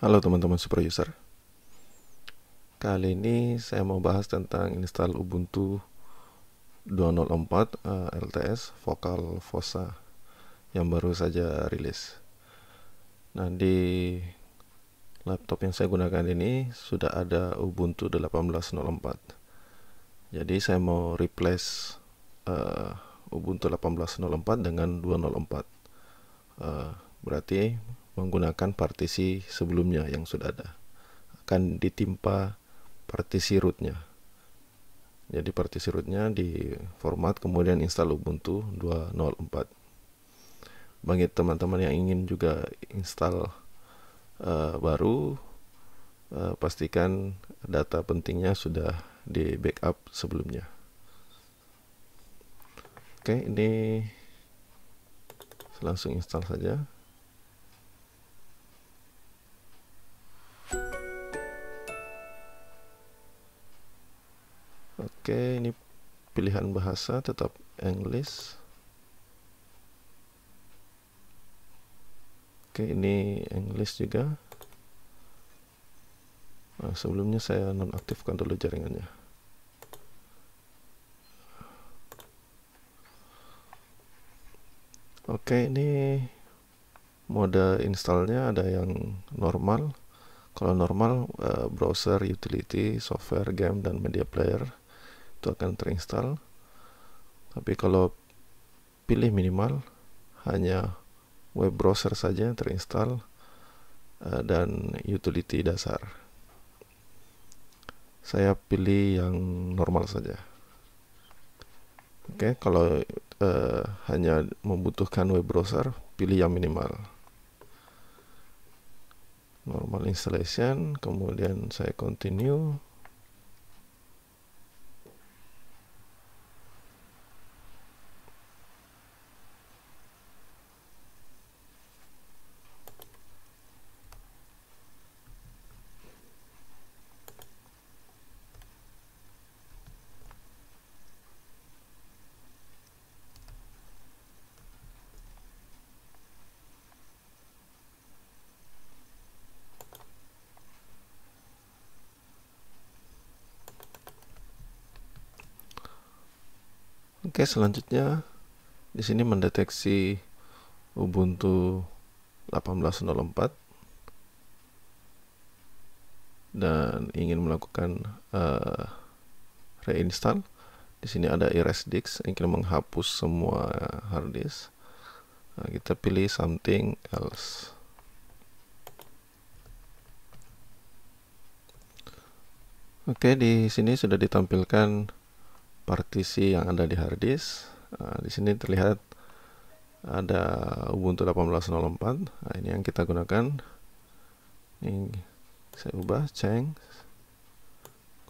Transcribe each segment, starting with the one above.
Halo teman-teman super user Kali ini saya mau bahas tentang install Ubuntu 204 uh, LTS Vocal Fossa yang baru saja rilis Nah di laptop yang saya gunakan ini sudah ada Ubuntu 18.04 Jadi saya mau replace uh, Ubuntu 18.04 dengan 204 uh, eh, Berarti menggunakan partisi sebelumnya yang sudah ada akan ditimpa partisi rootnya jadi partisi rootnya di format kemudian install Ubuntu 2.04 bagi teman-teman yang ingin juga install uh, baru uh, pastikan data pentingnya sudah di backup sebelumnya oke ini langsung install saja Oke, okay, ini pilihan bahasa tetap English. Oke, okay, ini English juga. Nah, sebelumnya saya nonaktifkan dulu jaringannya. Oke, okay, ini mode installnya ada yang normal. Kalau normal, eh, browser, utility, software, game, dan media player itu akan terinstall tapi kalau pilih minimal hanya web browser saja yang terinstall eh, dan utility dasar saya pilih yang normal saja oke okay, kalau uh, hanya membutuhkan web browser pilih yang minimal normal installation kemudian saya continue Oke, selanjutnya di sini mendeteksi Ubuntu 18.04 dan ingin melakukan uh, reinstall. Di sini ada erase disk, ingin menghapus semua hard Nah, kita pilih something else. Oke, di sini sudah ditampilkan partisi yang ada di harddisk. Nah, di sini terlihat ada Ubuntu 18.04. Nah, ini yang kita gunakan. Ini saya ubah change.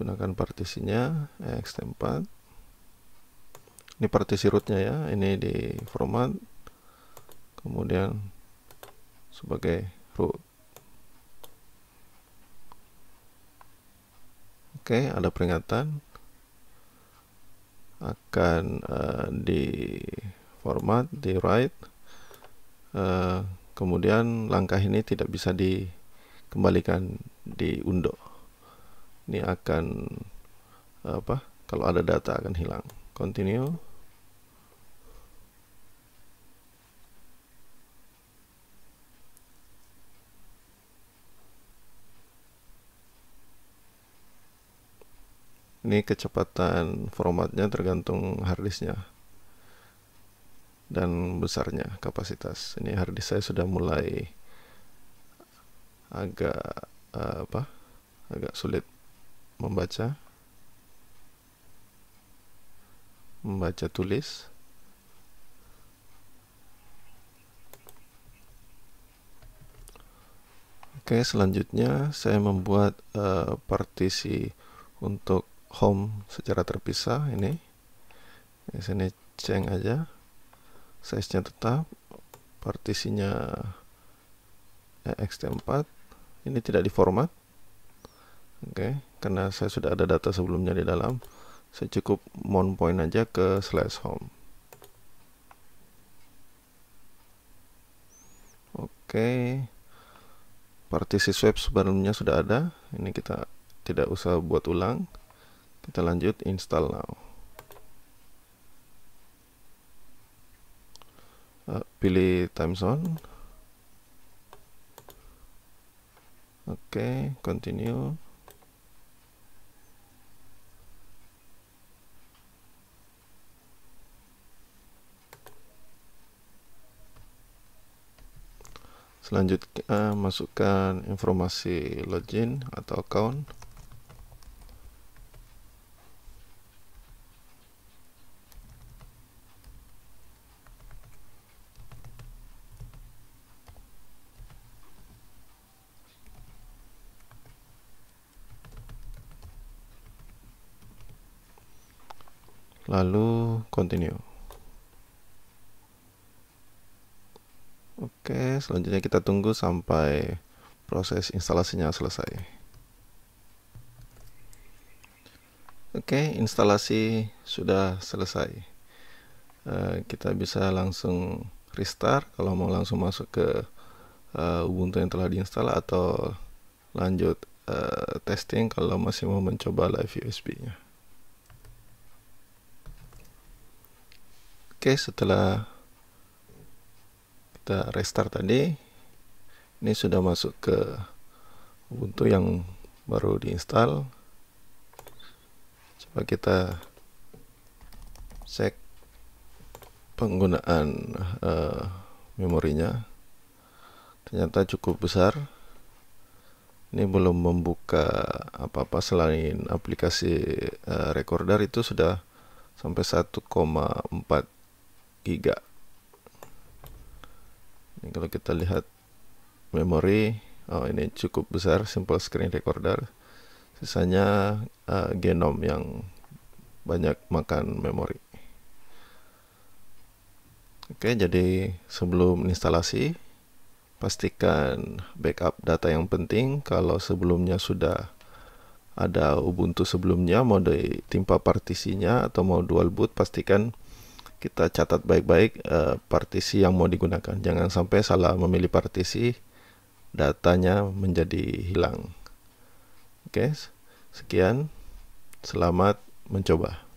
Gunakan partisinya e x 4 Ini partisi rootnya ya. Ini di format. Kemudian sebagai root. Oke, ada peringatan akan uh, eh, di format di write uh, eh, kemudian langkah ini tidak bisa dikembalikan di undo ini akan eh, apa kalau ada data akan hilang continue ini kecepatan formatnya tergantung harddisknya dan besarnya kapasitas ini harddisk saya sudah mulai agak uh, apa agak sulit membaca membaca tulis Oke, selanjutnya saya membuat uh, partisi untuk home secara terpisah ini di sini ceng aja size nya tetap partisinya ext4 ini tidak diformat oke okay. karena saya sudah ada data sebelumnya di dalam saya cukup mount point aja ke slash home oke okay. partisi swap sebelumnya sudah ada ini kita tidak usah buat ulang kita lanjut install now eh, pilih time zone oke okay, continue selanjutnya eh, masukkan informasi login atau account lalu continue oke selanjutnya kita tunggu sampai proses instalasinya selesai oke instalasi sudah selesai uh, kita bisa langsung restart kalau mau langsung masuk ke uh, Ubuntu yang telah diinstal atau lanjut uh, testing kalau masih mau mencoba live USB-nya. Oke, setelah kita restart tadi, ini sudah masuk ke Ubuntu yang baru diinstal. Coba kita cek penggunaan uh, memorinya. Ternyata cukup besar. Ini belum membuka apa-apa selain aplikasi uh, recorder itu sudah sampai 1,4 giga ini kalau kita lihat memori oh ini cukup besar simple screen recorder sisanya uh, genom yang banyak makan memori oke jadi sebelum instalasi pastikan backup data yang penting kalau sebelumnya sudah ada Ubuntu sebelumnya mau timpa partisinya atau mau dual boot pastikan kita catat baik-baik e, partisi yang mau digunakan. Jangan sampai salah memilih partisi, datanya menjadi hilang. Oke, sekian. Selamat mencoba.